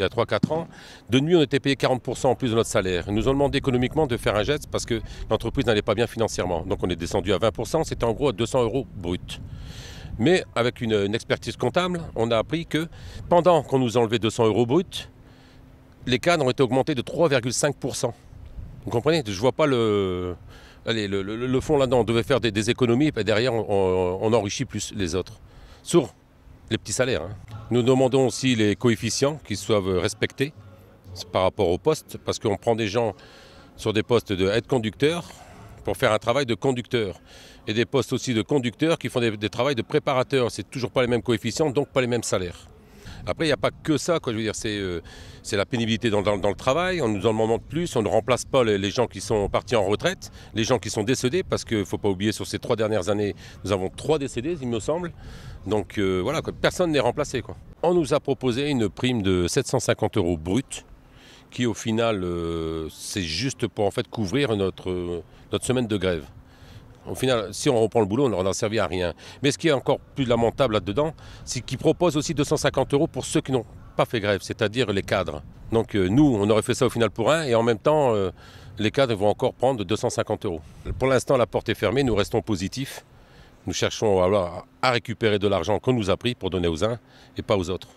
il y a 3-4 ans, de nuit, on était payé 40% en plus de notre salaire. Ils nous ont demandé économiquement de faire un geste parce que l'entreprise n'allait pas bien financièrement. Donc on est descendu à 20%, c'était en gros à 200 euros brut. Mais avec une, expertise comptable, on a appris que pendant qu'on nous enlevait 200 euros brut, les cadres ont été augmentés de 3,5%. Vous comprenez Je ne vois pas le, allez, le, fond là-dedans. On devait faire des, économies, et derrière, on, enrichit plus les autres. Sur les petits salaires. Hein. Nous demandons aussi les coefficients qui soient respectés par rapport au poste, parce qu'on prend des gens sur des postes de aide-conducteur pour faire un travail de conducteur, et des postes aussi de conducteurs qui font des, des travails de préparateurs. C'est toujours pas les mêmes coefficients, donc pas les mêmes salaires. Après, il n'y a pas que ça, quoi. Je veux dire, c'est euh, la pénibilité dans, le travail. On nous en demande plus. On ne remplace pas les, gens qui sont partis en retraite, les gens qui sont décédés, parce qu'il ne faut pas oublier, sur ces trois dernières années, nous avons trois décédés, il me semble. Donc euh, voilà, personne n'est remplacé, quoi on nous a proposé une prime de 750 euros brut, qui au final, euh, c'est juste pour en fait couvrir notre, notre semaine de grève. Au final, si on reprend le boulot, on n'en servi à rien. Mais ce qui est encore plus lamentable là-dedans, c'est qu'ils proposent aussi 250 euros pour ceux qui n'ont pas fait grève, c'est-à-dire les cadres. Donc euh, nous, on aurait fait ça au final pour un, et en même temps, euh, les cadres vont encore prendre 250 euros. Pour l'instant, la porte est fermée, nous restons positifs. Nous cherchons à récupérer de l'argent qu'on nous a pris pour donner aux uns et pas aux autres.